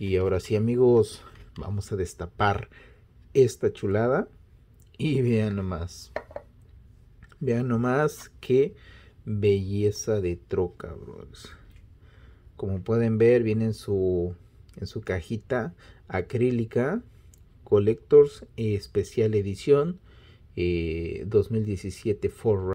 Y ahora sí, amigos, vamos a destapar esta chulada. Y vean nomás. Vean nomás qué belleza de troca, bros. Como pueden ver, viene en su, en su cajita acrílica. Collectors Especial Edición 2017 eh, Forrest.